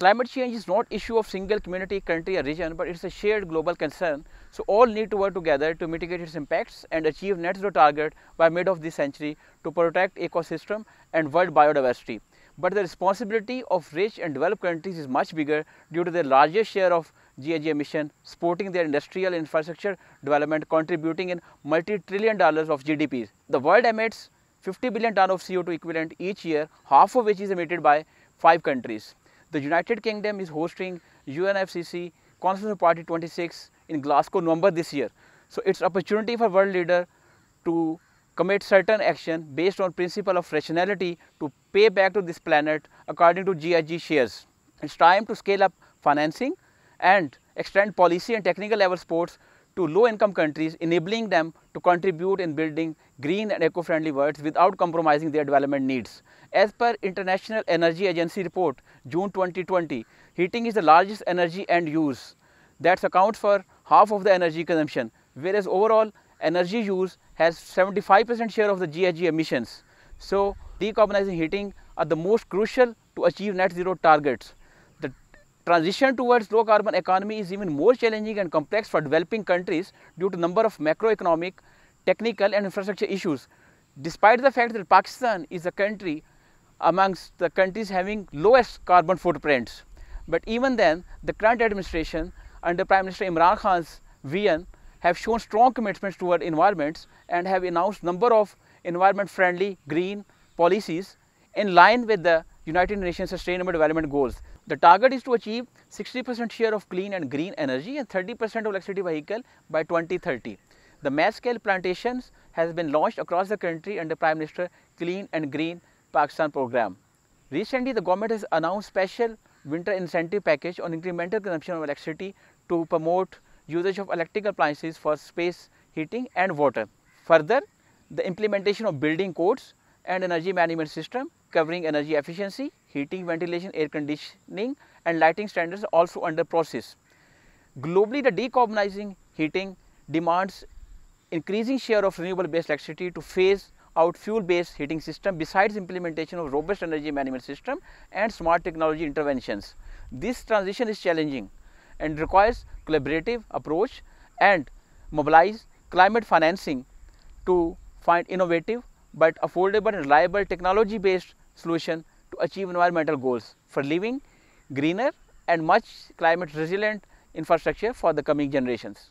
climate change is not issue of single community, country or region, but it's a shared global concern. So all need to work together to mitigate its impacts and achieve net zero target by mid of this century to protect ecosystem and world biodiversity. But the responsibility of rich and developed countries is much bigger due to their largest share of GHG emission, supporting their industrial infrastructure development, contributing in multi-trillion dollars of GDP. The world emits 50 billion ton of CO2 equivalent each year, half of which is emitted by five countries. The United Kingdom is hosting UNFCCC Conference of Party 26 in Glasgow, November this year. So it's opportunity for world leader to commit certain action based on principle of rationality to pay back to this planet according to GIG shares. It's time to scale up financing and extend policy and technical level sports to low income countries enabling them to contribute in building green and eco-friendly worlds without compromising their development needs. As per International Energy Agency report June 2020, heating is the largest energy end use that accounts for half of the energy consumption whereas overall energy use has 75% share of the GHG emissions. So decarbonizing heating are the most crucial to achieve net zero targets. Transition towards low carbon economy is even more challenging and complex for developing countries due to number of macroeconomic, technical and infrastructure issues. Despite the fact that Pakistan is a country amongst the countries having lowest carbon footprints. But even then, the current administration under Prime Minister Imran Khan's vision have shown strong commitments toward environments and have announced number of environment friendly green policies in line with the United Nations Sustainable Development Goals. The target is to achieve 60% share of clean and green energy and 30% of electricity vehicle by 2030. The mass scale plantations has been launched across the country under Prime Minister Clean and Green Pakistan program. Recently, the government has announced special winter incentive package on incremental consumption of electricity to promote usage of electrical appliances for space heating and water. Further, the implementation of building codes and energy management system covering energy efficiency, heating, ventilation, air conditioning and lighting standards are also under process. Globally, the decarbonizing heating demands increasing share of renewable based electricity to phase out fuel based heating system besides implementation of robust energy management system and smart technology interventions. This transition is challenging and requires collaborative approach and mobilize climate financing to find innovative but affordable and reliable technology based solution to achieve environmental goals for living greener and much climate resilient infrastructure for the coming generations.